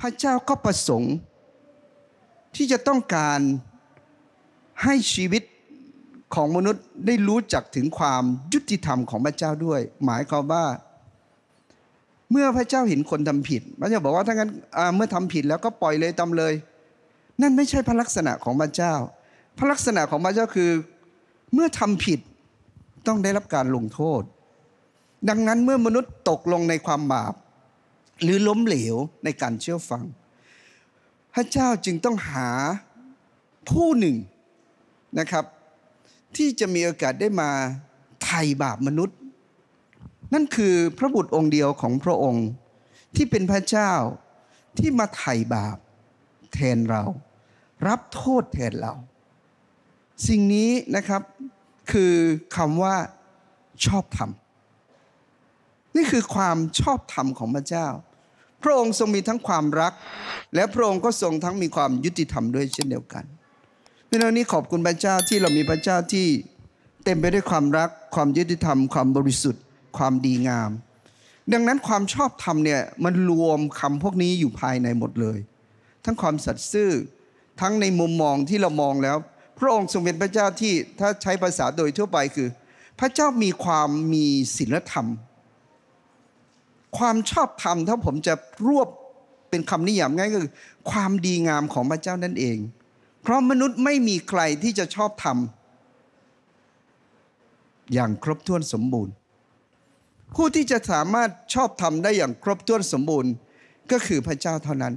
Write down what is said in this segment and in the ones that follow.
พระเจ้าก็ประสงค์ ที่จะต้องการให้ชีวิตของมนุษย์ได้รู้จักถึงความยุติธรรมของพระเจ้าด้วย หมายความว่าเมื่อพระเจ้าเห็นคนทำผิดพระเจ้าบอกว่าถ้างั้นเมื่อทำผิดแล้วก็ปล่อยเลยตำเลย นั่นไม่ใช่พระลักษณะของพระเจ้าพระลักษณะของพระเจ้าคือเมื่อทำผิดต้องได้รับการลงโทษ ดังนั้นเมื่อมนุษย์ตกลงในความบาปหรือล้มเหลวในการเชื่อฟัง พระเจ้าจึงต้องหาผู้หนึ่งนะครับ ที่จะมีโอกาสได้มาไถ่บาปมนุษย์ นั่นคือพระบุตรองค์เดียวของพระองค์ที่เป็นพระเจ้าที่มาไถ่บาปแทนเรา รับโทษแทนเรา สิ่งนี้นะครับคือคำว่าชอบธรรม นี่คือความชอบธรรมของพระเจ้าพระองค์ทรงมีทั้งความรัก และพระองค์ก็ทรงทั้งมีความยุติธรรมด้วยเช่นเดียวกันเ่ื่องนี้ขอบคุณพระเจ้าที่เรามีพระเจ้าที่เต็มไปด้วยความรักความยุติธรรมความบริสุทธิ์ ความดีงาม ดังนั้นความชอบธรรมเนี่ยมันรวมคำพวกนี้อยู่ภายในหมดเลย ทั้งความสัตย์ซื่อทั้งในมุมมองที่เรามองแล้ว พระองค์ทรงเป็นพระเจ้าที่ถ้าใช้ภาษาโดยทั่วไปคือ พระเจ้ามีความมีศีลธรรมความชอบธรรมถ้าผมจะรวบเป็นคำนิยามง่ายก็คือ ความดีงามของพระเจ้านั่นเอง เพราะมนุษย์ไม่มีใครที่จะชอบธรรม อย่างครบถ้วนสมบูรณ์ ผู้ที่จะสามารถชอบธรรมได้อย่างครบถ้วนสมบูรณ์ก็คือพระเจ้าเท่านั้น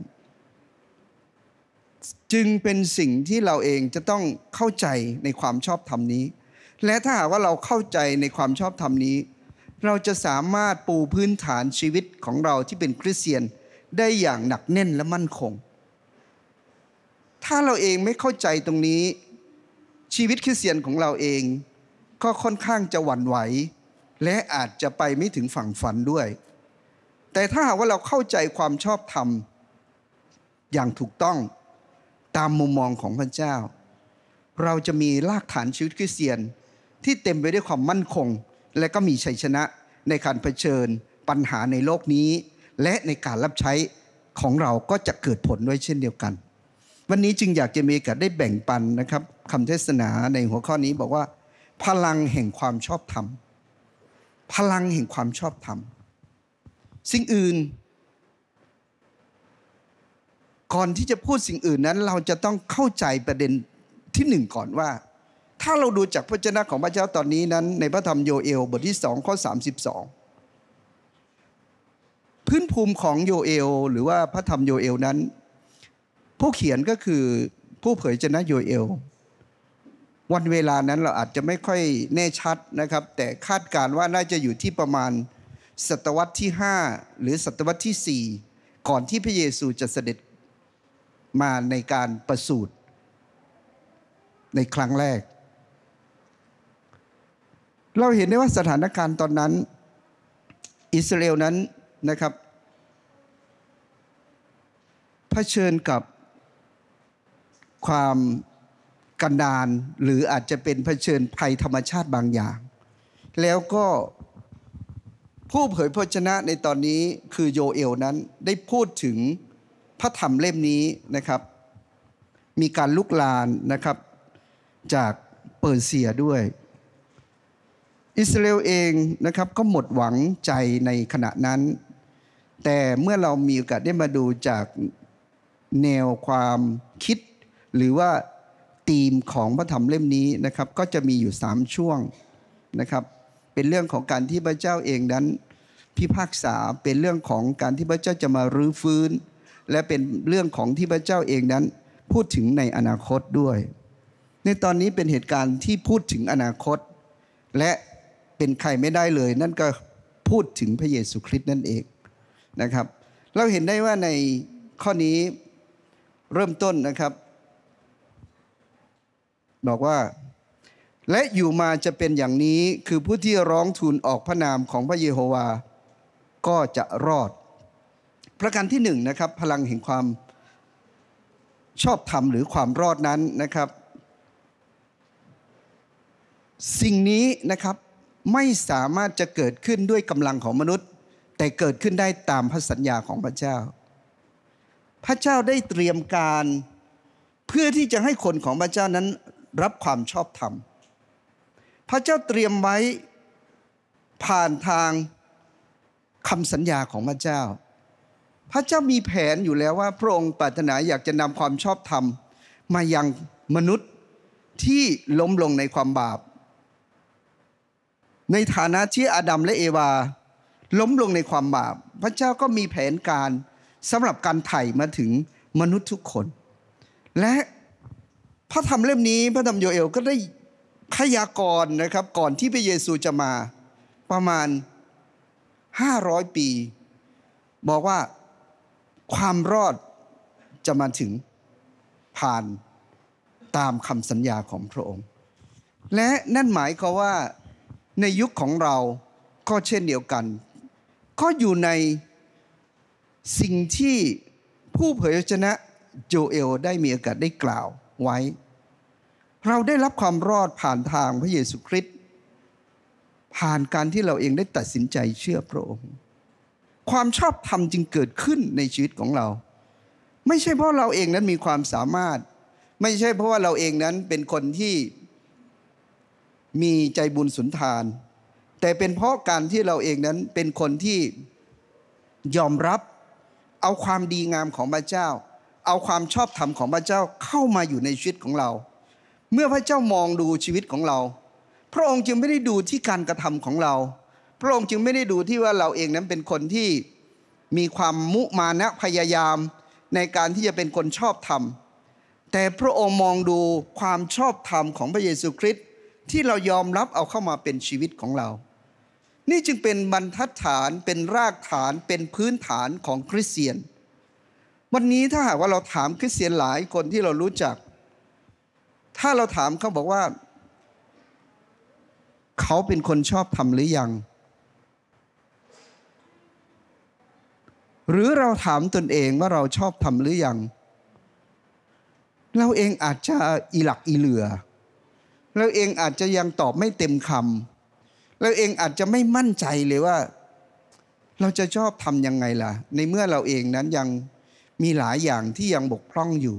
จึงเป็นสิ่งที่เราเองจะต้องเข้าใจในความชอบธรรมนี้ และถ้าหากว่าเราเข้าใจในความชอบธรรมนี้เราจะสามารถปูพื้นฐานชีวิตของเราที่เป็นคริสเตียนได้อย่างหนักแน่นและมั่นคง ถ้าเราเองไม่เข้าใจตรงนี้ ชีวิตคริสเตียนของเราเองก็ค่อนข้างจะหวั่นไหว และอาจจะไปไม่ถึงฝั่งฝันด้วย แต่ถ้าหากว่าเราเข้าใจความชอบธรรม อย่างถูกต้องตามมุมมองของพระเจ้า เราจะมีรากฐานชีวิตคริสเตียน ที่เต็มไปด้วยความมั่นคงและก็มีชัยชนะในการเผชิญปัญหาในโลกนี้ และในการรับใช้ของเราก็จะเกิดผลด้วยเช่นเดียวกัน วันนี้จึงอยากจะมีกาสได้แบ่งปันนะครับคำเทศนาในหัวข้อนี้บอกว่าพลังแห่งความชอบธรรม พลังแห่งความชอบธรรม สิ่งอื่น ก่อนที่จะพูดสิ่งอื่นนั้น เราจะต้องเข้าใจประเด็นที่หนึ่งก่อนว่าถ้าเราดูจากพระเจ้าของพระเจ้าตอนนี้นั้น ในพระธรรมโยเอลบทที่สองข้อสสิบสองพื้นภูมิของโยเอลหรือว่าพระธรรมโยเอลนั้น ผู้เขียนก็คือผู้เผยชนะโยเอลวันเวลานั้นเราอาจจะไม่ค่อยแน่ชัดนะครับแต่คาดการว่าน่าจะอยู่ที่ประมาณศตวรรษที่ 5 หรือศตวรรษที่ 4 ก่อนที่พระเยซูจะเสด็จมาในการประสูติในครั้งแรกเราเห็นได้ว่าสถานการณ์ตอนนั้นอิสราเอลนั้นนะครับเผชิญกับความกันดานหรืออาจจะเป็นเผชิญภัยธรรมชาติบางอย่าง แล้วก็ผู้เผยพระชนะในตอนนี้คือโยเอลนั้นได้พูดถึงพระธรรมเล่มนี้นะครับ มีการลุกลานนะครับ จากเปอร์เซียด้วยอิสราเอลเองนะครับก็หมดหวังใจในขณะนั้น แต่เมื่อเรามีโอกาสได้มาดูจากแนวความคิด หรือว่าธีมของพระธรรมเล่มนี้นะครับก็จะมีอยู่3ช่วงนะครับเป็นเรื่องของการที่พระเจ้าเองนั้น พิพากษาเป็นเรื่องของการที่พระเจ้าจะมารื้อฟื้น และเป็นเรื่องของที่พระเจ้าเองนั้น พูดถึงในอนาคตด้วย ในตอนนี้เป็นเหตุการณ์ที่พูดถึงอนาคตและเป็นใครไม่ได้เลยนั่นก็พูดถึงพระเยซูคริสต์นั่นเองนะครับ เราเห็นได้ว่าในข้อนี้เริ่มต้นนะครับ บอกว่า และอยู่มาจะเป็นอย่างนี้คือผู้ที่ร้องทูลออกพระนามของพระเยโฮวาก็จะรอด ประการที่หนึ่งนะครับ พลังแห่งความชอบธรรมหรือความรอดนั้นนะครับ สิ่งนี้นะครับไม่สามารถจะเกิดขึ้นด้วยกำลังของมนุษย์ แต่เกิดขึ้นได้ตามพระสัญญาของพระเจ้า พระเจ้าได้เตรียมการ เพื่อที่จะให้คนของพระเจ้านั้นรับความชอบธรรม พระเจ้าเตรียมไว้ผ่านทางคำสัญญาของพระเจ้า พระเจ้ามีแผนอยู่แล้วว่า พระองค์ปรารถนาอยากจะนำความชอบธรรม มายังมนุษย์ที่ล้มลงในความบาปในฐานะที่อาดัมและเอวาล้มลงในความบาป พระเจ้าก็มีแผนการสำหรับการไถ่มาถึงมนุษย์ทุกคน และพระธรรมเล่มนี้ พระธรรมโยเอลก็ได้พยากรณ์นะครับก่อนที่พระเยซูจะมาประมาณ 500 ปี บอกว่าความรอดจะมาถึงผ่านตามคำสัญญาของพระองค์ และนั่นหมายความว่าในยุคของเราก็เช่นเดียวกัน ก็อยู่ในสิ่งที่ผู้เผยชนะโจเอลได้มีโอกาสได้กล่าวไว้ เราได้รับความรอดผ่านทางพระเยซูคริสต์ผ่านการที่เราเองได้ตัดสินใจเชื่อพระองค์ความชอบธรรมจึงเกิดขึ้นในชีวิตของเรา ไม่ใช่เพราะเราเองนั้นมีความสามารถ ไม่ใช่เพราะว่าเราเองนั้นเป็นคนที่มีใจบุญสุนทาน แต่เป็นเพราะการที่เราเองนั้นเป็นคนที่ยอมรับเอาความดีงามของพระเจ้า เอาความชอบธรรมของพระเจ้าเข้ามาอยู่ในชีวิตของเรา เมื่อพระเจ้ามองดูชีวิตของเรา พระองค์จึงไม่ได้ดูที่การกระทำของเรา พระองค์จึงไม่ได้ดูที่ว่าเราเองนั้นเป็นคนที่มีความมุมานะพยายามในการที่จะเป็นคนชอบธรรม แต่พระองค์มองดูความชอบธรรมของพระเยซูคริสต์ที่เรายอมรับเอาเข้ามาเป็นชีวิตของเรา นี่จึงเป็นบรรทัดฐานเป็นรากฐานเป็นพื้นฐานของคริสเตียน วันนี้ถ้าหากว่าเราถามคริสเตียนหลายคนที่เรารู้จัก ถ้าเราถามเขาบอกว่า เขาเป็นคนชอบทำหรือยัง หรือเราถามตนเองว่าเราชอบทำหรือยัง เราเองอาจจะอีหลักอีเหลือแล้วเองอาจจะยังตอบไม่เต็มคำแล้วเองอาจจะไม่มั่นใจเลยว่า เราจะชอบทำยังไงล่ะในเมื่อเราเองนั้นยังมีหลายอย่างที่ยังบกพร่องอยู่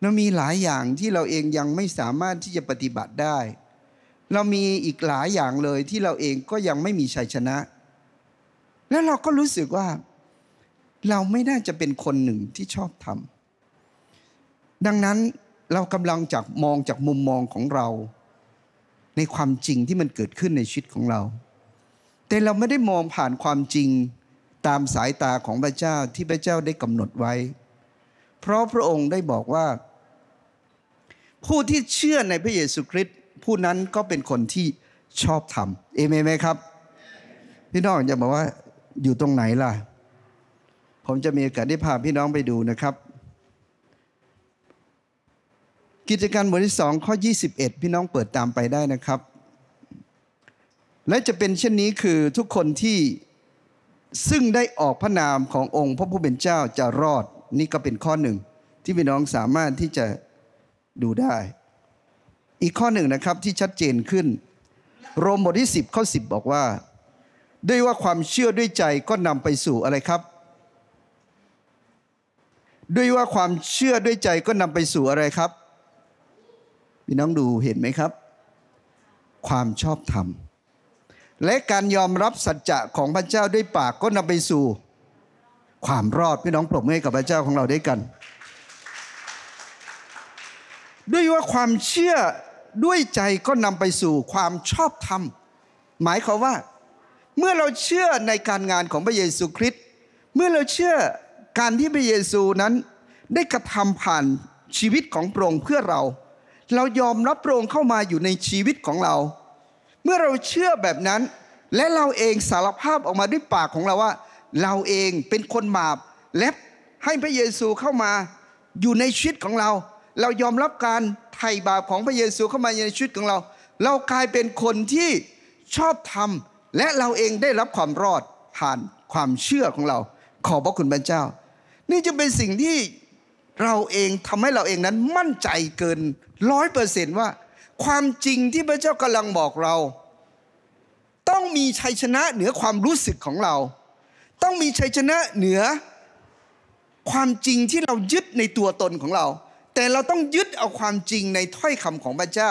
เรามีหลายอย่างที่เราเองยังไม่สามารถที่จะปฏิบัติได้ เรามีอีกหลายอย่างเลยที่เราเองก็ยังไม่มีชัยชนะ แล้วเราก็รู้สึกว่า เราไม่น่าจะเป็นคนหนึ่งที่ชอบทำ ดังนั้นเรากำลังจากมองจากมุมมองของเรา ในความจริงที่มันเกิดขึ้นในชีวิตของเรา แต่เราไม่ได้มองผ่านความจริงตามสายตาของพระเจ้าที่พระเจ้าได้กำหนดไว้ เพราะพระองค์ได้บอกว่า ผู้ที่เชื่อในพระเยซูคริสต์ผู้นั้นก็เป็นคนที่ชอบธรรม เอเมนไหมครับพี่น้องจะบอกว่าอยู่ตรงไหนล่ะ ผมจะมีโอกาสได้พาพี่น้องไปดูนะครับกิจการบทที่สองข้อ21 พี่น้องเปิดตามไปได้นะครับ และจะเป็นเช่นนี้คือทุกคนที่ซึ่งได้ออกพระนามขององค์ พระผู้เป็นเจ้าจะรอดนี่ก็เป็นข้อหนึ่ง ที่พี่น้องสามารถที่จะดูได้ อีกข้อหนึ่งนะครับที่ชัดเจนขึ้น โรมบทที่ 10ข้อ10 บอกว่าด้วยว่าความเชื่อด้วยใจก็นำไปสู่อะไรครับด้วยว่าความเชื่อด้วยใจก็นำไปสู่อะไรครับพี่น้องดูเห็นไหมครับ ความชอบธรรม และการยอมรับสัจจะของพระเจ้าด้วยปากก็นำไปสู่ ความรอดพี่น้องปรบมือให้กับพระเจ้าของเราด้วยกัน ด้วยว่าความเชื่อด้วยใจก็นำไปสู่ ความชอบธรรม หมายความว่าเมื่อเราเชื่อในการงานของพระเยซูคริสต์เมื่อเราเชื่อการที่พระเยซูนั้นได้กระทำผ่านชีวิตของโปร่งเพื่อเราเรายอมรับพระองค์เข้ามาอยู่ในชีวิตของเรา เมื่อเราเชื่อแบบนั้น และเราเองสารภาพออกมาด้วยปากของเราว่า เราเองเป็นคนบาปและให้พระเยซูเข้ามาอยู่ในชีวิตของเรา เรายอมรับการไถ่บาปของพระเยซูเข้ามาในชีวิตของเรา เรากลายเป็นคนที่ชอบทำและเราเองได้รับความรอดผ่านความเชื่อของเรา ขอบพระคุณพระเจ้า นี่จะเป็นสิ่งที่เราเองทำให้เราเองนั้นมั่นใจเกินร้อยเปอร์เซนต์ว่า ความจริงที่พระเจ้ากำลังบอกเรา ต้องมีชัยชนะเหนือความรู้สึกของเรา ต้องมีชัยชนะเหนือ ความจริงที่เรายึดในตัวตนของเรา แต่เราต้องยึดเอาความจริงในถ้อยคำของพระเจ้า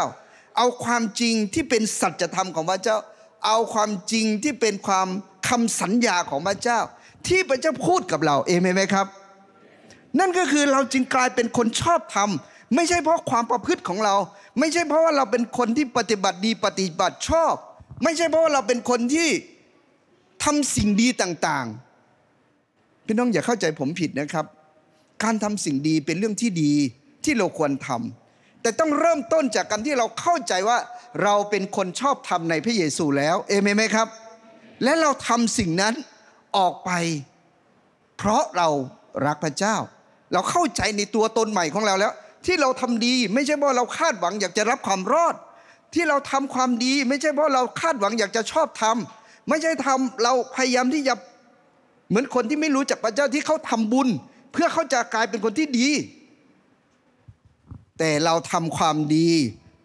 เอาความจริงที่เป็นสัจธรรมของพระเจ้า เอาความจริงที่เป็นความคำสัญญาของพระเจ้า ที่พระเจ้าพูดกับเรา เองไหมครับนั่นก็คือเราจึงกลายเป็นคนชอบธรรมไม่ใช่เพราะความประพฤติของเรา ไม่ใช่เพราะว่าเราเป็นคนที่ปฏิบัติดีปฏิบัติชอบ ไม่ใช่เพราะว่าเราเป็นคนที่ทำสิ่งดีต่างๆ พี่น้องอย่าเข้าใจผมผิดนะครับ การทำสิ่งดีเป็นเรื่องที่ดีที่เราควรทำแต่ต้องเริ่มต้นจากการที่เราเข้าใจว่าเราเป็นคนชอบทำในพระเยซูแล้วเอเมนไหมครับ และเราทำสิ่งนั้นออกไป เพราะเรารักพระเจ้าเราเข้าใจในตัวตนใหม่ของเราแล้ว ที่เราทำดี ไม่ใช่เพราะเราคาดหวังอยากจะรับความรอด ที่เราทำความดี ไม่ใช่เพราะเราคาดหวังอยากจะชอบทำไม่ใช่ทำเราพยายามที่จะเหมือนคนที่ไม่รู้จักพระเจ้าที่เขาทำบุญ เพื่อเขาจะกลายเป็นคนที่ดี แต่เราทำความดี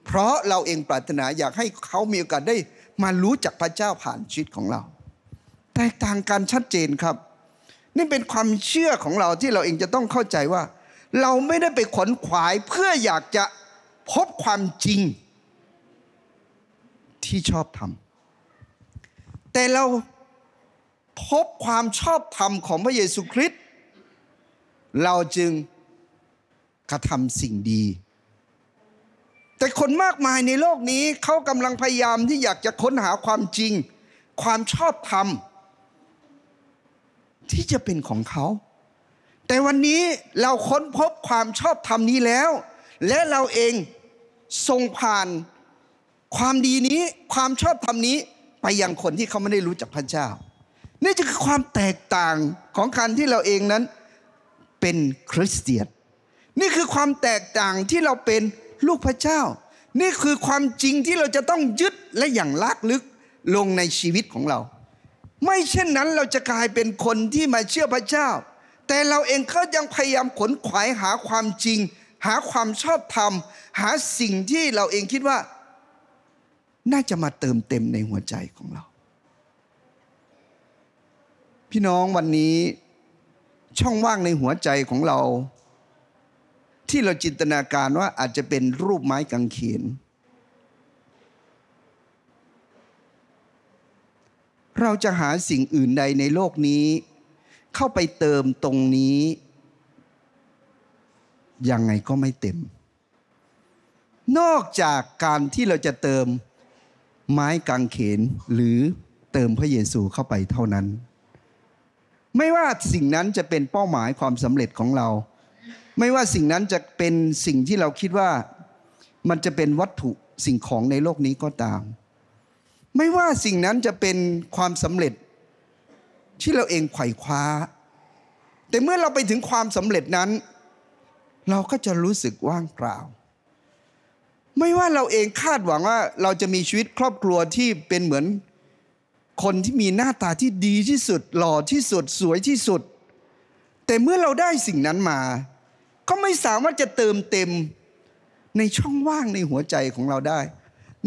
เพราะเราเองปรารถนาอยากให้เขามีโอกาสได้มารู้จักพระเจ้าผ่านชีวิตของเรา แตกต่างกันชัดเจนครับนี่เป็นความเชื่อของเราที่เราเองจะต้องเข้าใจว่า เราไม่ได้ไปขนขวายเพื่ออยากจะพบความจริงที่ชอบทำแต่เราพบความชอบธรรมของพระเยซูคริสต์เราจึงกระทำสิ่งดี แต่คนมากมายในโลกนี้เขากำลังพยายามที่อยากจะค้นหาความจริง ความชอบธรรมที่จะเป็นของเขา แต่วันนี้เราค้นพบความชอบธรรมนี้แล้ว และเราเองส่งผ่านความดีนี้ความชอบธรรมนี้ไปยังคนที่เขาไม่ได้รู้จักพระเจ้า นี่จะคือความแตกต่างของการที่เราเองนั้น เป็นคริสเตียน นี่คือความแตกต่างที่เราเป็นลูกพระเจ้า นี่คือความจริงที่เราจะต้องยึดและอย่างลากลึกลงในชีวิตของเราไม่เช่นนั้นเราจะกลายเป็นคนที่มาเชื่อพระเจ้า แต่เราเองก็ยังพยายามขนขวายหาความจริง หาความชอบธรรม หาสิ่งที่เราเองคิดว่า น่าจะมาเติมเต็มในหัวใจของเรา พี่น้องวันนี้ช่องว่างในหัวใจของเรา ที่เราจินตนาการว่าอาจจะเป็นรูปไม้กางเขนเราจะหาสิ่งอื่นใดในโลกนี้ เข้าไปเติมตรงนี้ ยังไงก็ไม่เต็ม นอกจากการที่เราจะเติมไม้กางเขนหรือเติมพระเยซูเข้าไปเท่านั้น ไม่ว่าสิ่งนั้นจะเป็นเป้าหมายความสำเร็จของเรา ไม่ว่าสิ่งนั้นจะเป็นสิ่งที่เราคิดว่า มันจะเป็นวัตถุสิ่งของในโลกนี้ก็ตามไม่ว่าสิ่งนั้นจะเป็นความสำเร็จที่เราเองไขว่คว้า แต่เมื่อเราไปถึงความสำเร็จนั้น เราก็จะรู้สึกว่างเปล่าไม่ว่าเราเองคาดหวังว่าเราจะมีชีวิตครอบครัวที่เป็นเหมือนคนที่มีหน้าตาที่ดีที่สุดหล่อที่สุดสวยที่สุด แต่เมื่อเราได้สิ่งนั้นมา ก็ไม่สามารถจะเติมเต็มในช่องว่างในหัวใจของเราได้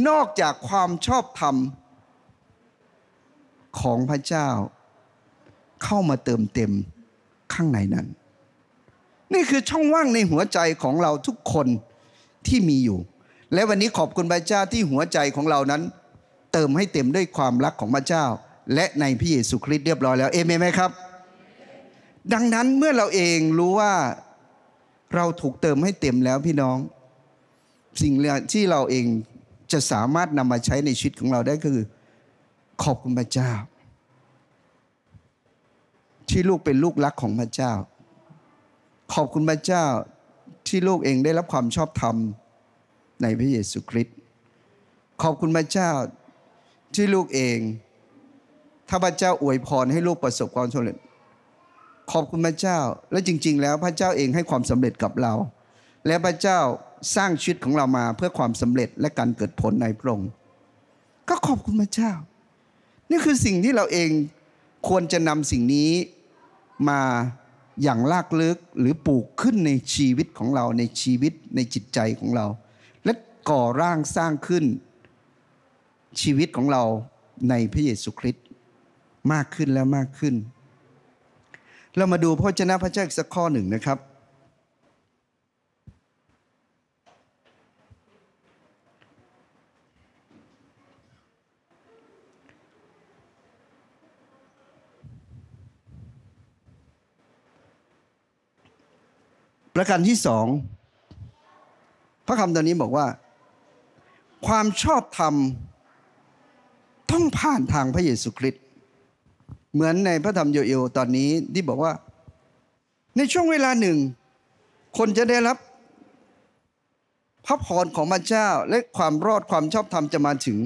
นอกจากความชอบธรรมของพระเจ้า เข้ามาเติมเต็มข้างในนั้น นี่คือช่องว่างในหัวใจของเราทุกคนที่มีอยู่ และวันนี้ขอบคุณพระเจ้าที่หัวใจของเรานั้น เติมให้เต็มด้วยความรักของพระเจ้า และในพระเยซูคริสต์เรียบร้อยแล้ว เอเมนไหมครับ ดังนั้นเมื่อเราเองรู้ว่าเราถูกเติมให้เต็มแล้วพี่น้อง สิ่งที่เราเองจะสามารถนำมาใช้ในชีวิตของเราได้คือ ขอบคุณพระเจ้า ที่ลูกเป็นลูกรักของพระเจ้า ขอบคุณพระเจ้า ที่ลูกเองได้รับความชอบธรรมในพระเยซูคริสต์ขอบคุณพระเจ้า ที่ลูกเอง ถ้าพระเจ้าอวยพรให้ลูกประสบความสำเร็จ ขอบคุณพระเจ้า และจริงๆแล้วพระเจ้าเองให้ความสำเร็จกับเรา และพระเจ้าสร้างชีวิตของเรามาเพื่อความสำเร็จและการเกิดผลในพระองค์ก็ขอบคุณพระเจ้า นี่คือสิ่งที่เราเองควรจะนำสิ่งนี้มาอย่างลากลึกหรือปลูกขึ้นในชีวิตของเรา ในชีวิต ในจิตใจของเรา และก่อร่างสร้างขึ้น ชีวิตของเราในพระเยซูคริสต์มากขึ้นและมากขึ้น เรามาดูพระเจ้าพระเจ้าอีกสักข้อหนึ่งนะครับประการที่สองพระคำตอนนี้บอกว่า ความชอบธรรมต้องผ่านทางพระเยซูคริสต์เหมือนในพระธรรมโยเอลตอนนี้ที่บอกว่าในช่วงเวลาหนึ่ง คนจะได้รับ พระพรของพระเจ้าและความรอดความชอบธรรมจะมาถึง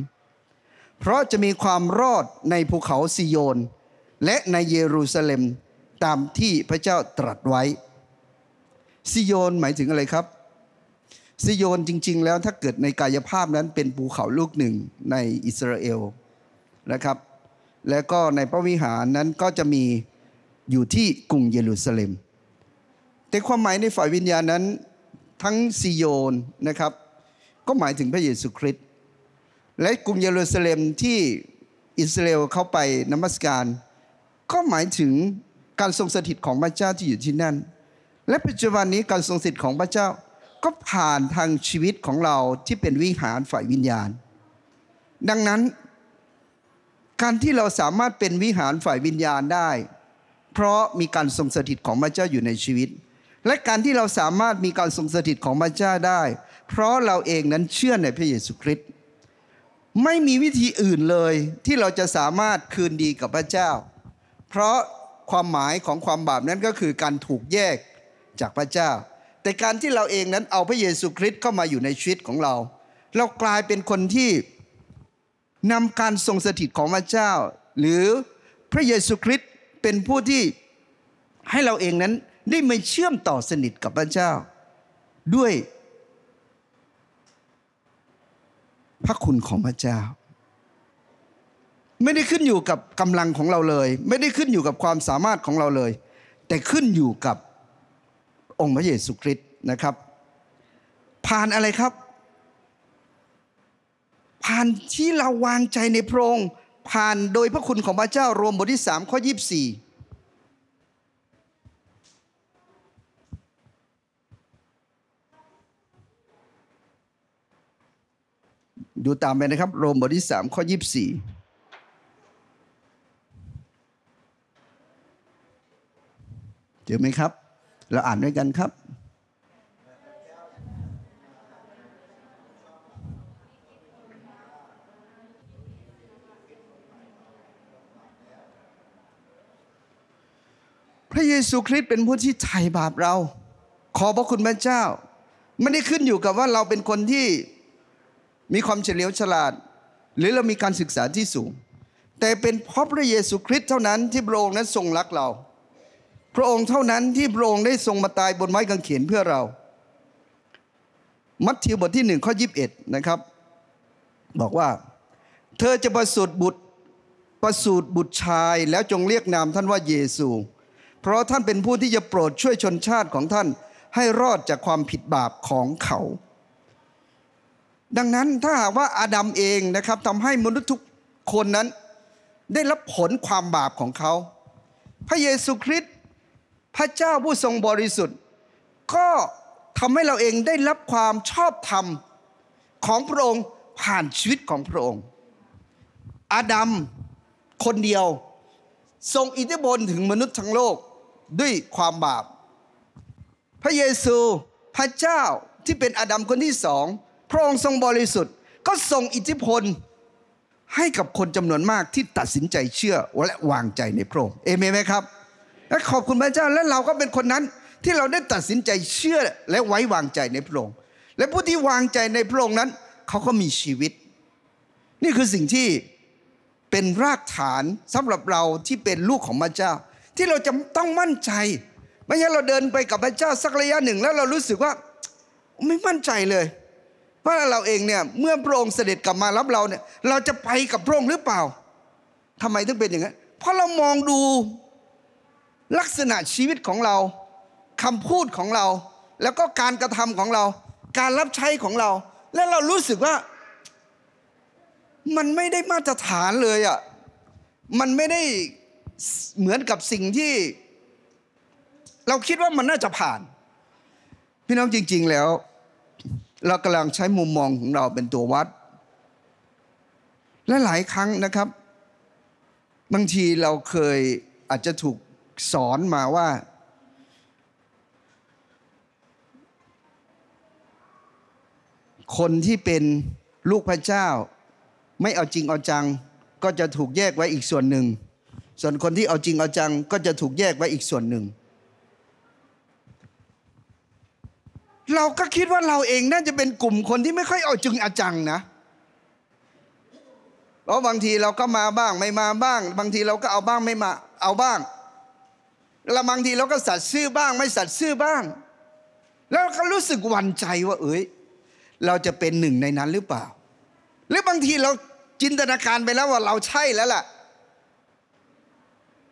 เพราะจะมีความรอดในภูเขาซิโยน และในเยรูซาเล็มตามที่พระเจ้าตรัสไว้ซิโยนหมายถึงอะไรครับซิโยนจริง ๆ แล้วถ้าเกิดในกายภาพนั้นเป็นภูเขาลูกหนึ่งในอิสราเอลนะครับและก็ในพระวิหารนั้นก็จะมีอยู่ที่กรุงเยรูซาเล็ม แต่ความหมายในฝ่ายวิญญาณนั้น ทั้งซิโยนนะครับ ก็หมายถึงพระเยซูคริสต์และกรุงเยรูซาเล็มที่อิสราเอลเข้าไปนมัสการก็หมายถึงการทรงสถิตของพระเจ้าที่อยู่ที่นั่นและปัจจุบันนี้การทรงสิทธิ์ของพระเจ้าก็ผ่านทางชีวิตของเราที่เป็นวิหารฝ่ายวิญญาณ ดังนั้น การที่เราสามารถเป็นวิหารฝ่ายวิญญาณได้ เพราะมีการทรงสถิตของพระเจ้าอยู่ในชีวิต และการที่เราสามารถมีการทรงสถิตของพระเจ้าได้ เพราะเราเองนั้นเชื่อในพระเยซูคริสต์ไม่มีวิธีอื่นเลยที่เราจะสามารถคืนดีกับพระเจ้า เพราะความหมายของความบาปนั้นก็คือการถูกแยกจากพระเจ้า แต่การที่เราเองนั้นเอาพระเยซูคริสต์เข้ามาอยู่ในชีวิตของเรา เรากลายเป็นคนที่นำการทรงสถิตของพระเจ้า หรือพระเยซูคริสต์เป็นผู้ที่ให้เราเองนั้น ได้มาเชื่อมต่อสนิทกับพระเจ้า ด้วย พระคุณของพระเจ้า ไม่ได้ขึ้นอยู่กับกำลังของเราเลย ไม่ได้ขึ้นอยู่กับความสามารถของเราเลย แต่ขึ้นอยู่กับองค์พระเยซูคริสต์นะครับ ผ่านอะไรครับ ผ่านที่เราวางใจในพระองค์ผ่านโดยพระคุณของพระเจ้า รวมบทที่3ข้อ 24 ดูตามไปนะครับ โรมบทที่สามข้อยี่สี่เจอไหมครับเราอ่านด้วยกันครับ พระเยซูคริสต์เป็นผู้ที่ไถ่บาปเรา ขอพระคุณพระเจ้า ไม่ได้ขึ้นอยู่กับว่าเราเป็นคนที่มีความเฉลียวฉลาด หรือเรามีการศึกษาที่สูง แต่เป็นเพราะพระเยซูคริสต์เท่านั้นที่พระองค์นั้นทรงรักเราพระองค์เท่านั้นที่พระองค์ได้ทรงมาตายบนไม้กางเขนเพื่อเรา มัทธิวบทที่หนึ่งข้อยีิบเอ็ดนะครับ บอกว่าเธอจะประสูติบุตรประสูติบุตรชายแล้วจงเรียกนามท่านว่าเยซู เพราะท่านเป็นผู้ที่จะโปรดช่วยชนชาติของท่านให้รอดจากความผิดบาปของเขา ดังนั้นถ้าหากว่าอาดัมเองนะครับทำให้มนุษย์ทุกคนนั้นได้รับผลความบาปของเขา พระเยซูคริสตพระเจ้าผู้ทรงบริสุทธิ์ ก็ทำให้เราเองได้รับความชอบธรรมของพระองค์ผ่านชีวิตของพระองค์อาดัมคนเดียว ทรงอิทธิพลถึงมนุษย์ทั้งโลกด้วยความบาป พระเยซูพระเจ้าที่เป็นอาดัมคนที่สองพระองค์ทรงบริสุทธิ์ ก็ทรงอิทธิพลให้กับคนจำนวนมากที่ตัดสินใจเชื่อและวางใจในพระองค์เอเมนไหมครับและขอบคุณพระเจ้าและเราก็เป็นคนนั้น ที่เราได้ตัดสินใจเชื่อและไว้วางใจในพระองค์และผู้ที่วางใจในพระองค์นั้นเขาก็มีชีวิต นี่คือสิ่งที่เป็นรากฐานสำหรับเราที่เป็นลูกของพระเจ้า ที่เราจะต้องมั่นใจไม่ใช่เราเดินไปกับพระเจ้าสักระยะหนึ่งแล้วเรารู้สึกว่า ไม่มั่นใจเลยว่าเราเองเนี่ยเมื่อพระองค์เสด็จกลับมารับเราเนี่ย เราจะไปกับพระองค์หรือเปล่า ทำไมถึงเป็นอย่างนั้นเพราะเรามองดูลักษณะชีวิตของเราคำพูดของเรา แล้วก็การกระทำของเรา การรับใช้ของเรา และเรารู้สึกว่า มันไม่ได้มาตรฐานเลยอะ่ะ มันไม่ได้เหมือนกับสิ่งที่ เราคิดว่ามันน่าจะผ่าน พี่น้องจริงๆแล้ว เรากำลังใช้มุมมองของเราเป็นตัววัด และหลายครั้งนะครับบางทีเราเคยอาจจะถูกสอนมาว่า คนที่เป็นลูกพระเจ้า ไม่เอาจริงเอาจัง ก็จะถูกแยกไว้อีกส่วนหนึ่ง ส่วนคนที่เอาจริงเอาจัง ก็จะถูกแยกไว้อีกส่วนหนึ่ง เราก็คิดว่าเราเองน่าจะเป็นกลุ่มคนที่ไม่ค่อยเอาจริงเอาจังนะ เพราะบางทีเราก็มาบ้างไม่มาบ้าง บางทีเราก็เอาบ้างไม่มา เอาบ้างเราบางทีเราก็สัตย์ซื่อบ้างไม่สัตย์ซื่อบ้าง แล้วก็รู้สึกวันใจว่าเอ้ยเราจะเป็นหนึ่งในนั้นหรือเปล่า หรือบางทีเราจินตนาการไปแล้วว่าเราใช่แล้วล่ะ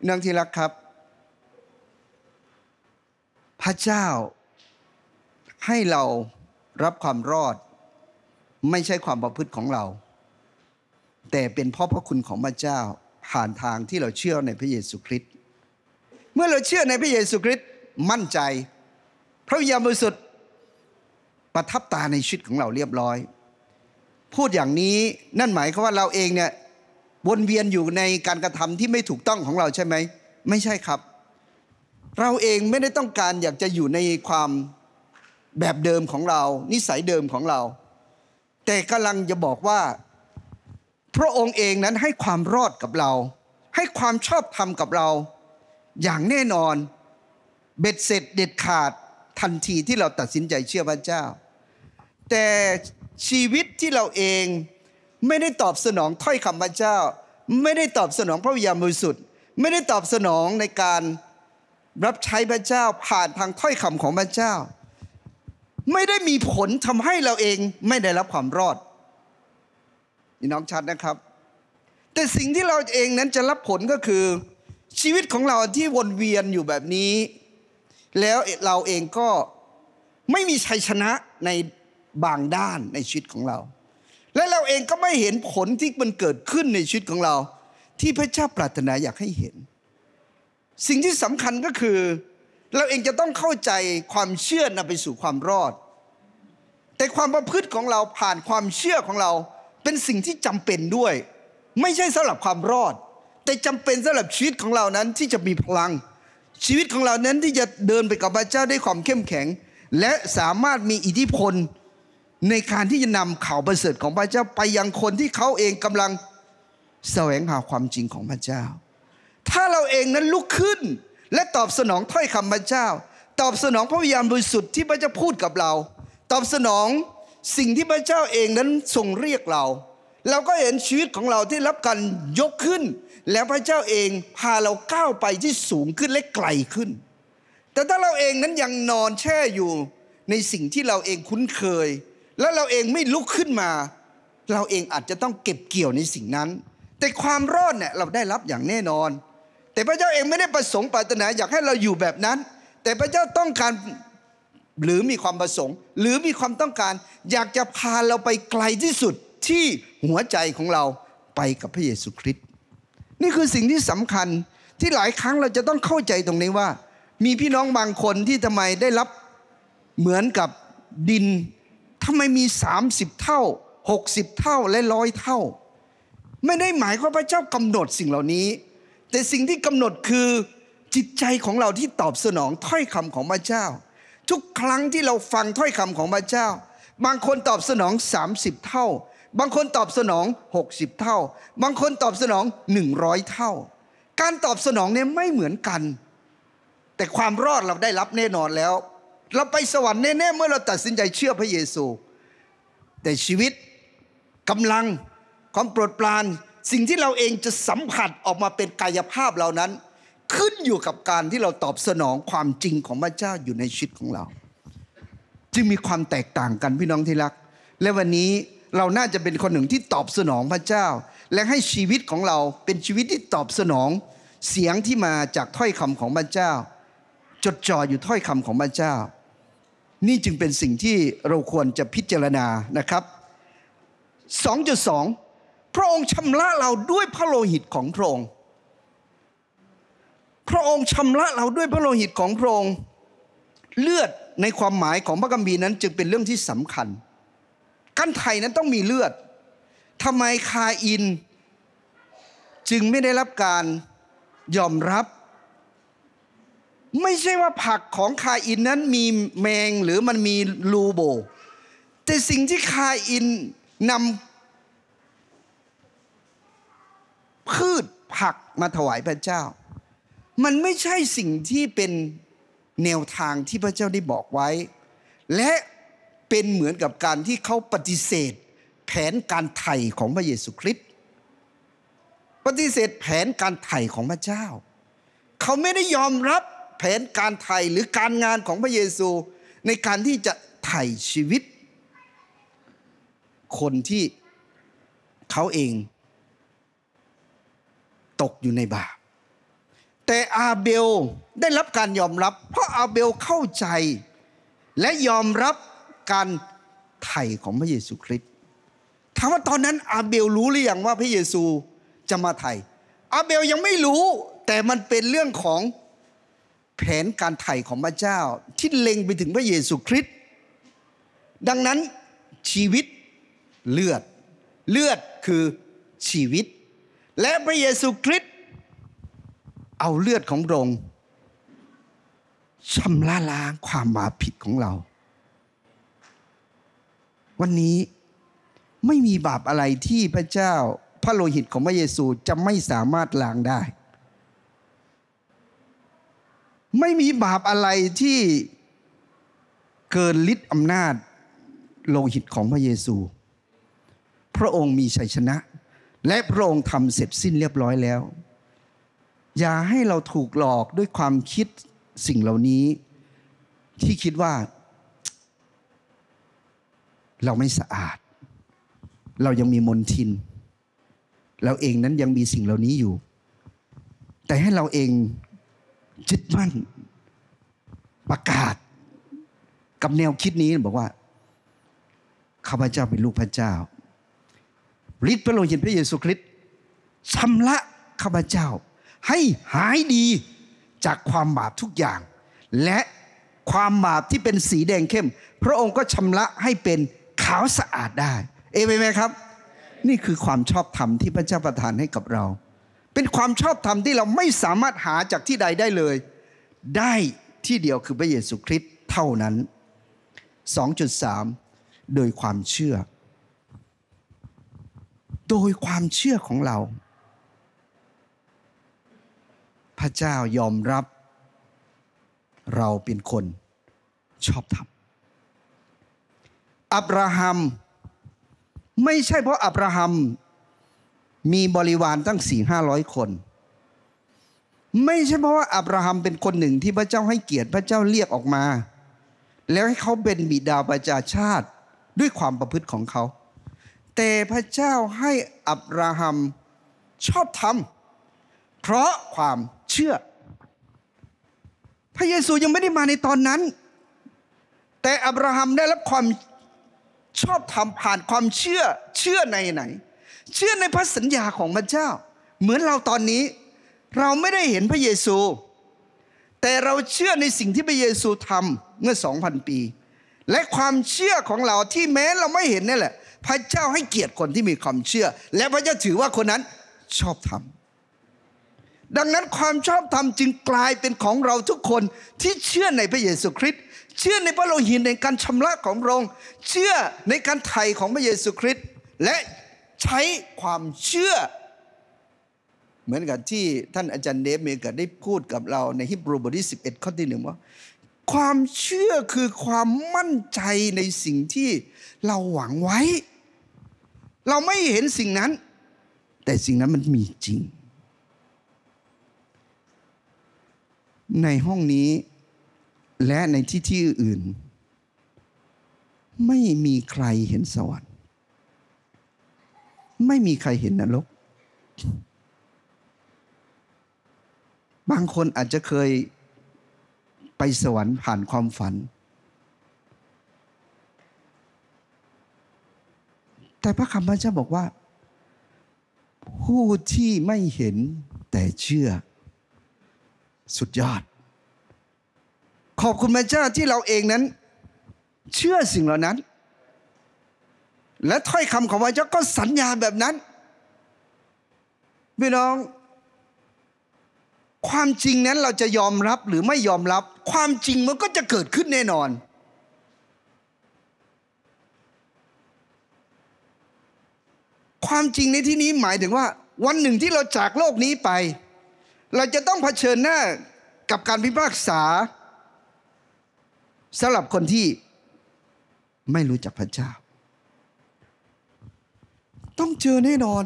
นางที่รักครับ พระเจ้า ให้เรารับความรอด ไม่ใช่ความประพฤติของเรา แต่เป็นเพราะพระคุณของพระเจ้าผ่านทางที่เราเชื่อในพระเยซูคริสต์มื่อเราเชื่อในพระเยซูคริสต์มั่นใจ พระวิญญาณบริสุทธิ์ประทับตาในชีวิตของเราเรียบร้อย พูดอย่างนี้นั่นหมายความว่าเราเองเนี่ยวนเวียนอยู่ในการกระทำที่ไม่ถูกต้องของเราใช่ไหมไม่ใช่ครับ เราเองไม่ได้ต้องการอยากจะอยู่ในความแบบเดิมของเรา นิสัยเดิมของเรา แต่กำลังจะบอกว่า พระองค์เองนั้นให้ความรอดกับเรา ให้ความชอบธรรมกับเราอย่างแน่นอนเบ็ดเสร็จเด็ดขาดทันทีที่เราตัดสินใจเชื่อพระเจ้า แต่ชีวิตที่เราเองไม่ได้ตอบสนองถ้อยคำพระเจ้า ไม่ได้ตอบสนองพระวิญญาณบริสุทธิ์ไม่ได้ตอบสนองในการรับใช้พระเจ้า ผ่านทางถ้อยคำของพระเจ้า ไม่ได้มีผลทำให้เราเองไม่ได้รับความรอดนี่น้องชัดนะครับ แต่สิ่งที่เราเองนั้นจะรับผลก็คือชีวิตของเราที่วนเวียนอยู่แบบนี้ แล้วเราเองก็ไม่มีชัยชนะในบางด้านในชีวิตของเรา และเราเองก็ไม่เห็นผลที่มันเกิดขึ้นในชีวิตของเรา ที่พระเจ้าปรารถนาอยากให้เห็น สิ่งที่สำคัญก็คือเราเองจะต้องเข้าใจความเชื่อนำไปสู่ความรอด แต่ความประพฤติของเราผ่านความเชื่อของเราเป็นสิ่งที่จำเป็นด้วย ไม่ใช่สำหรับความรอดแต่จำเป็นสำหรับชีวิตของเรานั้นที่จะมีพลัง ชีวิตของเรานั้นที่จะเดินไปกับพระเจ้าด้วยความเข้มแข็ง และสามารถมีอิทธิพลในการที่จะนำข่าวประเสริฐของพระเจ้าไปยังคนที่เขาเองกำลัง แสวงหาความจริงของพระเจ้า ถ้าเราเองนั้นลุกขึ้นและตอบสนองถ้อยคำพระเจ้า ตอบสนองพระวิญญาณบริสุทธิ์ที่พระเจ้าพูดกับเรา ตอบสนองสิ่งที่พระเจ้าเองนั้นทรงเรียกเราเราก็เห็นชีวิตของเราที่รับการยกขึ้น แล้วพระเจ้าเองพาเราก้าวไปที่สูงขึ้นและไกลขึ้น แต่ถ้าเราเองนั้นยังนอนแช่อยู่ในสิ่งที่เราเองคุ้นเคย แล้วเราเองไม่ลุกขึ้นมา เราเองอาจจะต้องเก็บเกี่ยวในสิ่งนั้น แต่ความรอดเนี่ยเราได้รับอย่างแน่นอน แต่พระเจ้าเองไม่ได้ประสงค์ปรารถนาอยากให้เราอยู่แบบนั้น แต่พระเจ้าต้องการหรือมีความประสงค์หรือมีความต้องการ อยากจะพาเราไปไกลที่สุดที่หัวใจของเราไปกับพระเยซูคริสต์นี่คือสิ่งที่สำคัญที่หลายครั้งเราจะต้องเข้าใจตรงนี้ว่า มีพี่น้องบางคนที่ทำไมได้รับ เหมือนกับดินทำไมมี30เท่า60เท่าและร้อยเท่า ไม่ได้หมายความพระเจ้ากำหนดสิ่งเหล่านี้ แต่สิ่งที่กำหนดคือจิตใจของเราที่ตอบสนองถ้อยคำของพระเจ้า ทุกครั้งที่เราฟังถ้อยคำของพระเจ้า บางคนตอบสนอง30เท่าบางคนตอบสนอง 60 เท่า บางคนตอบสนอง 100 เท่า การตอบสนองเนี่ยไม่เหมือนกัน แต่ความรอดเราได้รับแน่นอนแล้ว เราไปสวรรค์แน่ๆ เมื่อเราตัดสินใจเชื่อพระเยซู แต่ชีวิตกำลังความโปรดปรานสิ่งที่เราเองจะสัมผัสออกมาเป็นกายภาพเหล่านั้น ขึ้นอยู่กับการที่เราตอบสนองความจริงของพระเจ้าอยู่ในชีวิตของเรา จึงมีความแตกต่างกันพี่น้องที่รัก และวันนี้เราน่าจะเป็นคนหนึ่งที่ตอบสนองพระเจ้า และให้ชีวิตของเราเป็นชีวิตที่ตอบสนองเสียงที่มาจากถ้อยคำของพระเจ้า จดจ่ออยู่ถ้อยคำของพระเจ้า นี่จึงเป็นสิ่งที่เราควรจะพิจารณานะครับ 2.2 พระองค์ชำระเราด้วยพระโลหิตของพระองค์พระองค์ชำระเราด้วยพระโลหิตของพระองค์เลือดในความหมายของพระกัมภีนั้นจึงเป็นเรื่องที่สำคัญกั้นไทยนั้นต้องมีเลือดทำไมคาอิน จึงไม่ได้รับการยอมรับ ไม่ใช่ว่าผักของคาอินนั้นมีแมงหรือมันมีลูโบ แต่สิ่งที่คาอินนำพืชผักมาถวายพระเจ้า มันไม่ใช่สิ่งที่เป็นแนวทางที่พระเจ้าได้บอกไว้ และเป็นเหมือนกับการที่เขาปฏิเสธ แผนการไถ่ของพระเยซูคริสต์ปฏิเสธแผนการไถ่ของพระเจ้า เขาไม่ได้ยอมรับแผนการไถ่หรือการงานของพระเยซูในการที่จะไถ่ชีวิต คนที่เขาเองตกอยู่ในบาปแต่อาเบลได้รับการยอมรับ เพราะอาเบลเข้าใจและยอมรับการไถ่ของพระเยซูคริสต์ ถามว่าตอนนั้น อาเบลรู้หรือยังว่าพระเยซูจะมาไถ่ อาเบล ยังไม่รู้ แต่มันเป็นเรื่องของแผนการไถ่ของพระเจ้าที่เล็งไปถึงพระเยซูคริสต์ ดังนั้นชีวิตเลือดเลือดคือชีวิต และพระเยซูคริสต์เอาเลือดของพระองค์ชำระล้างความบาปผิดของเราวันนี้ไม่มีบาปอะไรที่พระเจ้าพระโลหิตของพระเยซูจะไม่สามารถล้างได้ ไม่มีบาปอะไรที่เกินฤทธิ์อำนาจโลหิตของพระเยซู พระองค์มีชัยชนะ และพระองค์ทำเสร็จสิ้นเรียบร้อยแล้ว อย่าให้เราถูกหลอกด้วยความคิดสิ่งเหล่านี้ ที่คิดว่าเราไม่สะอาด เรายังมีมนทิน เราเองนั้นยังมีสิ่งเหล่านี้อยู่ แต่ให้เราเองยึดมั่นประกาศกับแนวคิดนี้บอกว่าข้าพเจ้าเป็นลูกพระเจ้าฤทธิ์พระโลหิตพระเยซูคริสต์ชำระข้าพเจ้า ให้หายดีจากความบาปทุกอย่าง และความบาปที่เป็นสีแดงเข้ม พระองค์ก็ชำระให้เป็นขาวสะอาดได้ เอเมนไหมครับ นี่คือความชอบธรรมที่พระเจ้าประทานให้กับเรา เป็นความชอบธรรมที่เราไม่สามารถหาจากที่ใดได้เลย ได้ที่เดียวคือพระเยซูคริสต์เท่านั้น 2.3 โดยความเชื่อ โดยความเชื่อของเรา พระเจ้ายอมรับ เราเป็นคนชอบธรรมอับราฮัม ไม่ใช่เพราะอับราฮัม มีบริวารตั้งสี่ห้าร้อยคน ไม่ใช่เพราะว่าอับราฮัมเป็นคนหนึ่งที่พระเจ้าให้เกียรติพระเจ้าเรียกออกมา แล้วให้เขาเป็นบิดาประชาชาติด้วยความประพฤติของเขา แต่พระเจ้าให้อับราฮัมชอบทำเพราะความเชื่อ พระเยซูยังไม่ได้มาในตอนนั้น แต่อับราฮัมได้รับความชอบทำผ่านความเชื่อเชื่อในไหน เชื่อในพระสัญญาของพระเจ้า เหมือนเราตอนนี้เราไม่ได้เห็นพระเยซู แต่เราเชื่อในสิ่งที่พระเยซูทำเมื่อ 2,000 ปี และความเชื่อของเราที่แม้เราไม่เห็นนี่แหละ พระเจ้าให้เกียรติคนที่มีความเชื่อ และพระเจ้าถือว่าคนนั้นชอบทำดังนั้นความชอบธรรมจึงกลายเป็นของเราทุกคนที่เชื่อในพระเยซูคริสต์เชื่อในพระโลหิตในการชำระของพระองค์ เชื่อในการไถ่ของพระเยซูคริสต์และใช้ความเชื่อ เหมือนกับที่ ท่านอาจารย์เดฟเมกได้พูดกับเราในฮิบรูบทที่11ข้อที่หนึ่งว่า ความเชื่อคือความมั่นใจในสิ่งที่เราหวังไว้ เราไม่เห็นสิ่งนั้น แต่สิ่งนั้นมันมีจริง ในห้องนี้และในที่ที่อื่น ไม่มีใครเห็นสวรรค์ ไม่มีใครเห็นนรกบางคนอาจจะเคยไปสวรรค์ผ่านความฝัน แต่พระคำพระเจ้าบอกว่า ผู้ที่ไม่เห็นแต่เชื่อสุดยอดขอบคุณพระเจ้าที่เราเองนั้น เชื่อสิ่งเหล่านั้น และถ้อยคำของพระเจ้าก็สัญญาแบบนั้นพี่น้อง ความจริงนั้นเราจะยอมรับหรือไม่ยอมรับความจริงมันก็จะเกิดขึ้นแน่นอน ความจริงในที่นี้หมายถึงว่า วันหนึ่งที่เราจากโลกนี้ไป เราจะต้องเผชิญหน้ากับการพิพากษาสำหรับคนที่ไม่รู้จักพระเจ้า ต้องเจอแน่นอน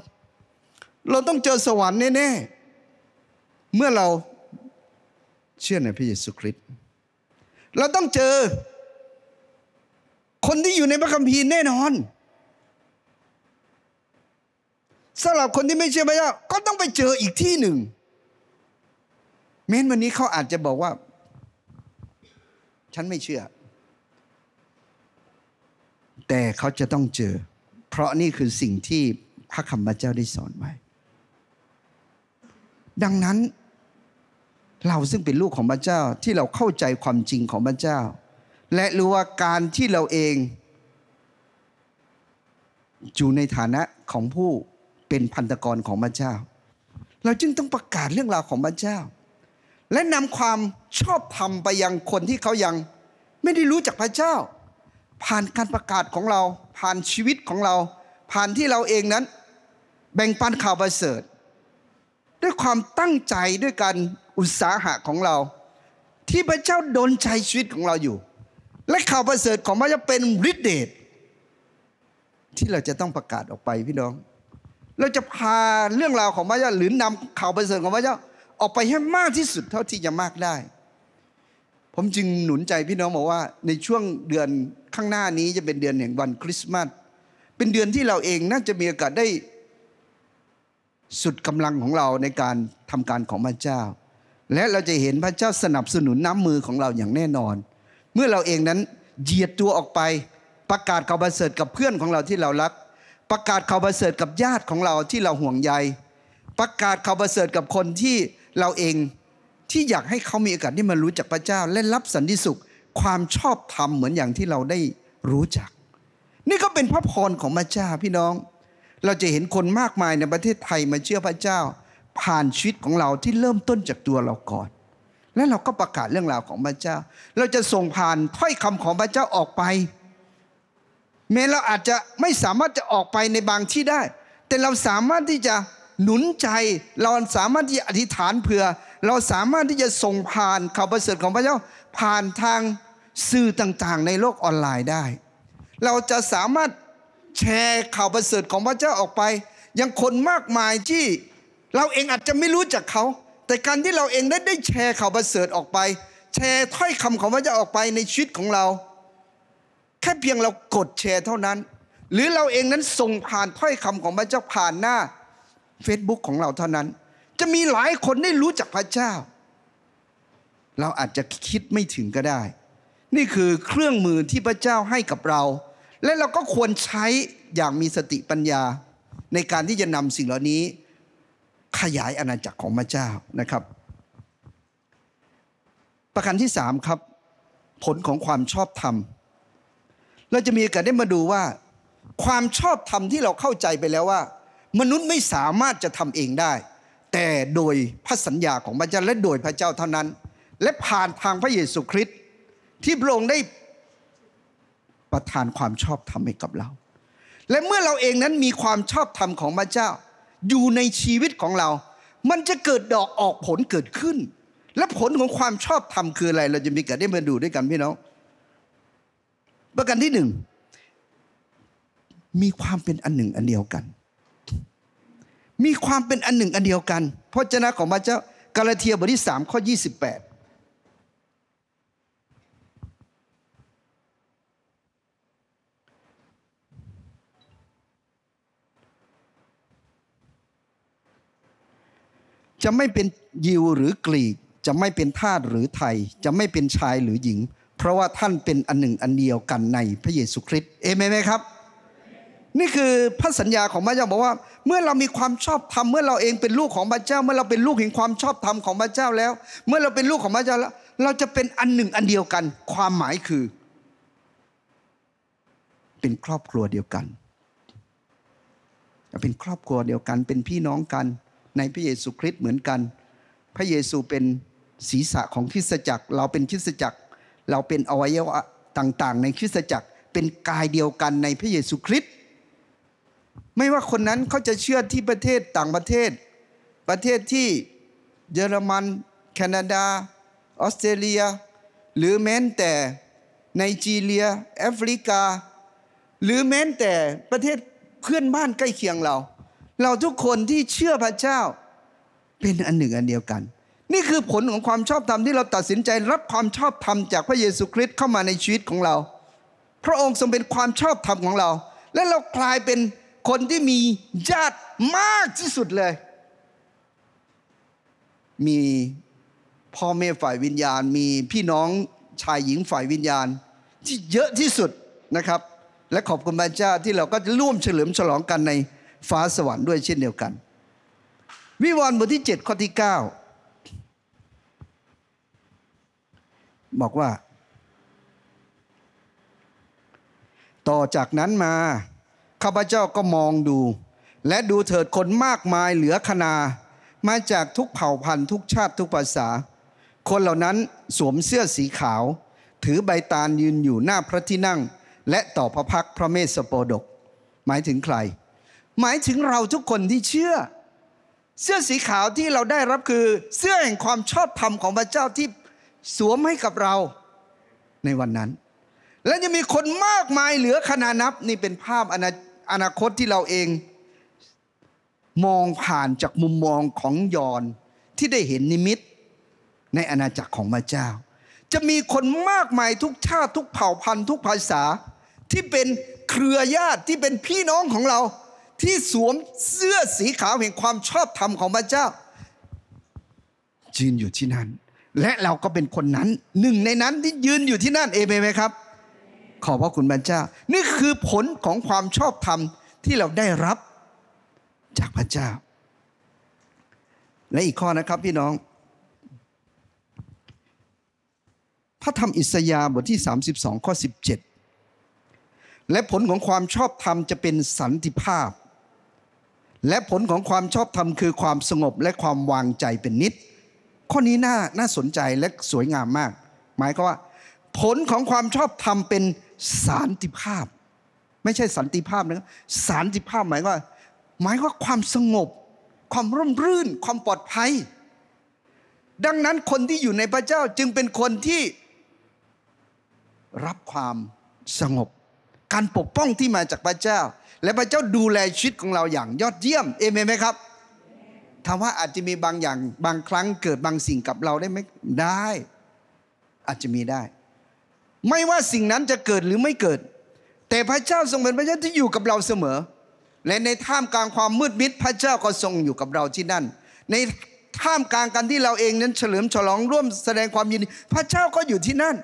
เราต้องเจอสวรรค์แน่ๆเมื่อเราเชื่อในพระเยซูคริสต์เราต้องเจอ คนที่อยู่ในพระคัมภีร์แน่นอนสำหรับคนที่ไม่เชื่อพระเจ้า ก็ต้องไปเจออีกที่หนึ่งเม้นวันนี้เขาอาจจะบอกว่าฉันไม่เชื่อ แต่เขาจะต้องเจอ เพราะนี่คือสิ่งที่พระคำพระเจ้าได้สอนไว้ ดังนั้นเราซึ่งเป็นลูกของพระเจ้าที่เราเข้าใจความจริงของพระเจ้า และรู้ว่าการที่เราเองอยู่ในฐานะของผู้เป็นพันธกรของพระเจ้า เราจึงต้องประกาศเรื่องราวของพระเจ้าและนำความชอบธรรมไปยังคนที่เขายัง ไม่ได้รู้จักพระเจ้า ผ่านการประกาศของเรา ผ่านชีวิตของเรา ผ่านที่เราเองนั้น แบ่งปันข่าวประเสริฐ ด้วยความตั้งใจด้วยการอุตสาหะของเรา ที่พระเจ้าดนใจชีวิตของเราอยู่ และข่าวประเสริฐของพระเจ้าเป็นฤทธิเดชที่เราจะต้องประกาศออกไปพี่น้อง เราจะพาเรื่องราวของพระเจ้าหรือนำข่าวประเสริฐของพระเจ้าออกไปให้มากที่สุดเท่าที่จะมากได้ ผมจึงหนุนใจพี่น้องบอกว่า ในช่วงเดือนข้างหน้านี้จะเป็นเดือนแห่งวันคริสต์มาส เป็นเดือนที่เราเองน่าจะมีโอกาสได้สุดกำลังของเราในการทำการของพระเจ้า และเราจะเห็นพระเจ้าสนับสนุนน้ำมือของเราอย่างแน่นอน เมื่อเราเองนั้นเหยียดตัวออกไป ประกาศข่าวประเสริฐกับเพื่อนของเราที่เรารัก ประกาศข่าวประเสริฐกับญาติของเราที่เราห่วงใยประกาศข่าวประเสริฐกับคนที่เราเองที่อยากให้เขา มีโอกาสที่มารู้จักพระเจ้า และรับสันติสุข ความชอบธรรมเหมือนอย่างที่เราได้รู้จัก นี่ก็เป็นพระพรของพระเจ้าพี่น้อง เราจะเห็นคนมากมายในประเทศไทยมาเชื่อพระเจ้า ผ่านชีวิตของเราที่เริ่มต้นจากตัวเราก่อน และเราก็ประกาศเรื่องราวของพระเจ้า เราจะส่งผ่านถ้อยคำของพระเจ้าออกไปแม้เราอาจจะไม่สามารถจะออกไปในบางที่ได้ แต่เราสามารถที่จะหนุนใจเราสามารถที่จะอธิษฐานเผื่อ เราสามารถที่จะส่งผ่านข่าวประเสริฐของพระเจ้าผ่านทางสื่อต่างๆ ในโลกออนไลน์ได้ เราจะสามารถแชร์ข่าวประเสริฐของพระเจ้าออกไป ยังคนมากมายที่ เราเองอาจจะไม่รู้จักเขา แต่การที่เราเองได้ได้แชร์ข่าวประเสริฐออกไป แชร์ถ้อยคำของพระเจ้าออกไปในชีวิตของเรา แค่เพียงเรากดแชร์เท่านั้น หรือเราเองนั้นส่งผ่านถ้อยคำของพระเจ้าผ่านหน้า Facebook ของเราเท่านั้นจะมีหลายคนได้รู้จักพระเจ้า เราอาจจะคิดไม่ถึงก็ได้ นี่คือเครื่องมือที่พระเจ้าให้กับเรา และเราก็ควรใช้อย่างมีสติปัญญาในการที่จะนำสิ่งเหล่านี้ ขยายอาณาจักรของพระเจ้านะครับ ประการที่สามครับ ผลของความชอบธรรม เราจะมีโอกาสได้มาดูว่า ความชอบธรรมที่เราเข้าใจไปแล้วว่ามนุษย์ไม่สามารถจะทำเองได้ แต่โดยพระสัญญาของพระเจ้าและโดยพระเจ้าเท่านั้น และผ่านทางพระเยซูคริสต์ที่พระองค์ได้ประทานความชอบธรรมให้กับเรา และเมื่อเราเองนั้นมีความชอบธรรมของพระเจ้า อยู่ในชีวิตของเรา มันจะเกิดดอกออกผลเกิดขึ้น และผลของความชอบธรรมคืออะไรเราจะมีกันได้มาดูด้วยกันพี่น้องประการที่หนึ่งมีความเป็นอันหนึ่งอันเดียวกันมีความเป็นอันหนึ่งอันเดียวกัน พระเจ้าของพระเจ้ากาลาเทียบทที่สามข้อยี่สิบแปดจะไม่เป็นยิวหรือกรีก จะไม่เป็นทาสหรือไทย จะไม่เป็นชายหรือหญิง เพราะว่าท่านเป็นอันหนึ่งอันเดียวกันในพระเยซูคริสต์ เอเมนไหมครับนี่คือพระสัญญาของพระเจ้าบอกว่า เมื่อเรามีความชอบธรรมเมื่อ เราเองเป็นลูกของพระเจ้า เมื่อเราเป็นลูกแห่งความชอบธรรมของพระเจ้าแล้ว เมื่อเราเป็นลูกของพระเจ้าแล้ว เราจะเป็นอันหนึ่งอันเดียวกัน ความหมายคือ เป็นครอบครัวเดียวกันเป็นครอบครัวเดียวกัน เป็นพี่น้องกันในพระเยซูคริสต์เหมือนกัน พระเยซูเป็นศีรษะของคริสตจักร เราเป็นคริสตจักรเราเป็นอวัยวะต่าง ๆ ในคริสตจักรเป็นกายเดียวกันในพระเยซูคริสต์ไม่ว่าคนนั้นเขาจะเชื่อที่ประเทศต่างประเทศ ประเทศที่เยอรมัน แคนาดาออสเตรเลีย หรือแม้แต่ไนจีเรียแอฟริกา หรือแม้แต่ประเทศเพื่อนบ้านใกล้เคียงเรา เราทุกคนที่เชื่อพระเจ้า เป็นอันหนึ่งอันเดียวกัน นี่คือผลของความชอบธรรมที่เราตัดสินใจรับความชอบธรรมจากพระเยซูคริสต์เข้ามาในชีวิตของเรา พระองค์ทรงเป็นความชอบธรรมของเราและเรากลายเป็นคนที่มีญาติมากที่สุดเลย มีพ่อแม่ฝ่ายวิญญาณ มีพี่น้องชายหญิงฝ่ายวิญญาณที่เยอะที่สุดนะครับ และขอบคุณพระเจ้าที่เราก็จะร่วมเฉลิมฉลองกันในฟ้าสวรรค์ด้วยเช่นเดียวกัน วิวรณ์บทที่ 7ข้อที่ 9 บอกว่า ต่อจากนั้นมาข้าพเจ้าก็มองดู และดูเถิดคนมากมายเหลือคณามาจากทุกเผ่าพันธุ์ทุกชาติทุกภาษา คนเหล่านั้นสวมเสื้อสีขาว ถือใบตาลยืนอยู่หน้าพระที่นั่ง และต่อพระพักพระเมสสโปดก หมายถึงใคร หมายถึงเราทุกคนที่เชื่อ เสื้อสีขาวที่เราได้รับคือ เสื้อแห่งความชอบธรรมของพระเจ้าที่สวมให้กับเรา ในวันนั้น และยังมีคนมากมายเหลือขนานับนี่เป็นภาพอาณาอนาคตที่เราเอง มองผ่านจากมุมมองของยอนที่ได้เห็นนิมิต ในอาณาจักรของพระเจ้า จะมีคนมากมายทุกชาติ ทุกเผ่าพันธุ์ทุกภาษาที่เป็นเครือญาติที่เป็นพี่น้องของเรา ที่สวมเสื้อสีขาวแห่งความชอบธรรมของพระเจ้ายืนอยู่ที่นั่นและเราก็เป็นคนนั้นหนึ่งในนั้นที่ยืนอยู่ที่นั่นเอเมนไหมครับขอบพระคุณพระเจ้านี่คือผลของความชอบธรรมที่เราได้รับ จากพระเจ้า และอีกข้อนะครับพี่น้อง พระธรรมอิสยาห์บทที่ 32ข้อ17 และผลของความชอบธรรมจะเป็นสันติภาพ และผลของความชอบธรรมคือความสงบและความวางใจเป็นนิดข้อนี้น่าน่าสนใจและสวยงามมาก หมายก็ว่า ผลของความชอบธรรมเป็นสันติภาพ ไม่ใช่สันติภาพนะครับสันติภาพหมายว่าหมายว่าความสงบ ความร่มรื่นความปลอดภัย ดังนั้นคนที่อยู่ในพระเจ้าจึงเป็นคนที่รับความสงบ การปกป้องที่มาจากพระเจ้า และพระเจ้าดูแลชีวิตของเราอย่าง ยอดเยี่ยมเอเมนไหมครับถามว่าอาจจะมีบางอย่าง บางครั้ง เกิดบางสิ่งกับเราได้ไหมได้ อาจจะมีได้ไม่ว่าสิ่งนั้นจะเกิดหรือไม่เกิด แต่พระเจ้าทรงเป็นพระเจ้าที่อยู่กับเราเสมอ และในท่ามกลางความมืดมิดพระเจ้าก็ทรงอยู่กับเราที่นั่น ในท่ามกลางกันที่เราเองนั้นเฉลิมฉลองร่วมแสดงความยินดีพระเจ้าก็อยู่ที่นั่น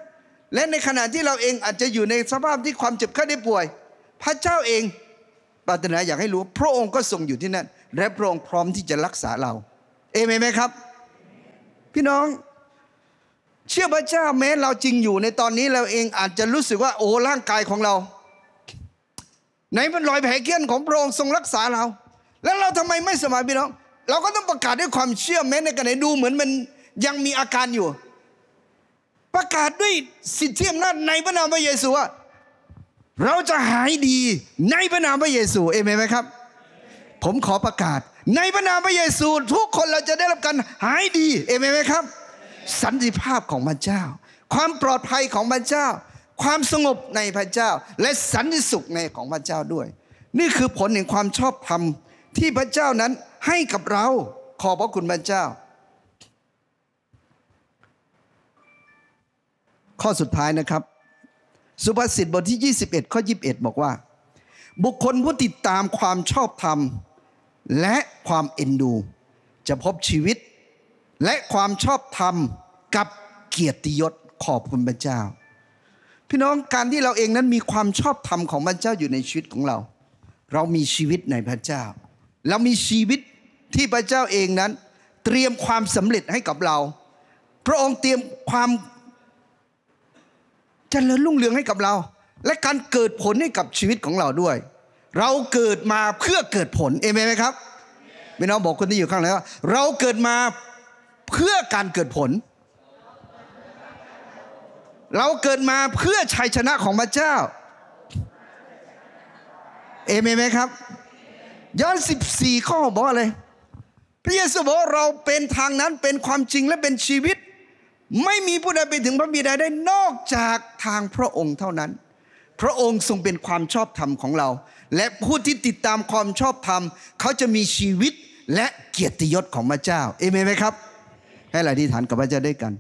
และในขณะที่เราเองอาจจะอยู่ในสภาพที่ความเจ็บไข้ได้ป่วย พระเจ้าเองปรารถนาอยากให้รู้ พระองค์ก็ทรงอยู่ที่นั่น และพระองค์พร้อมที่จะรักษาเราเอเมนไหมครับ พี่น้องเชื่อพระเจ้าแม้เราจริงอยู่ ในตอนนี้เราเองอาจจะรู้สึกว่าโอ้ร่างกายของเราไหนปันรอยแผลเกี้ยนของพระองค์ทรงรักษาเรา แล้วเราทำไมไม่สบายพี่น้อง เราก็ต้องประกาศด้วยความเชื่อแม้ในกรณีดูเหมือนมันยังมีอาการอยู่ ประกาศด้วยสิทธิอำนาจในพระนามพระเยซูว่าเราจะหายดีในพระนามพระเยซูเอเมนไหมครับ ผมขอประกาศ ในพระนามพระเยซู ทุกคนเราจะได้รับการหายดีเอเมนไหมครับสันติภาพของพระเจ้า ความปลอดภัยของพระเจ้า ความสงบในพระเจ้า และสันติสุขในของพระเจ้าด้วย นี่คือผลแห่งความชอบธรรมที่พระเจ้านั้นให้กับเราขอบพระคุณพระเจ้า ข้อสุดท้ายนะครับ สุภาษิตบทที่ 21ข้อ21 บอกว่า บุคคลผู้ติดตามความชอบธรรม และความเอ็นดูจะพบชีวิตและความชอบธรรมกับเกียรติยศขอบคุณพระเจ้า พี่น้องการที่เราเองนั้นมีความชอบธรรมของพระเจ้าอยู่ในชีวิตของเรา เรามีชีวิตในพระเจ้า เรามีชีวิตที่พระเจ้าเองนั้น เตรียมความสำเร็จให้กับเรา พระองค์เตรียมความจเจริญรุ่งเรืองให้กับเรา และการเกิดผลให้กับชีวิตของเราด้วย เราเกิดมาเพื่อเกิดผลเอเมนไหมครับพี่น้องบอกคนที่อยู่ข้างหลังว่าเราเกิดมาเพื่อการเกิดผล เราเกิดมาเพื่อชัยชนะของพระเจ้า เอเมนไหมครับ ย้อน14ข้อบอกเลยพระเยซูบอกเราเป็นทางนั้นเป็นความจริงและเป็นชีวิต ไม่มีผู้ใดไปถึงพระบิดาได้นอกจากทางพระองค์เท่านั้น พระองค์ทรงเป็นความชอบธรรมของเรา และผู้ที่ติดตามความชอบธรรม เขาจะมีชีวิตและเกียรติยศของพระเจ้า เอเมนไหมครับให้เราอธิษฐานกับพระเจ้าด้วยกัน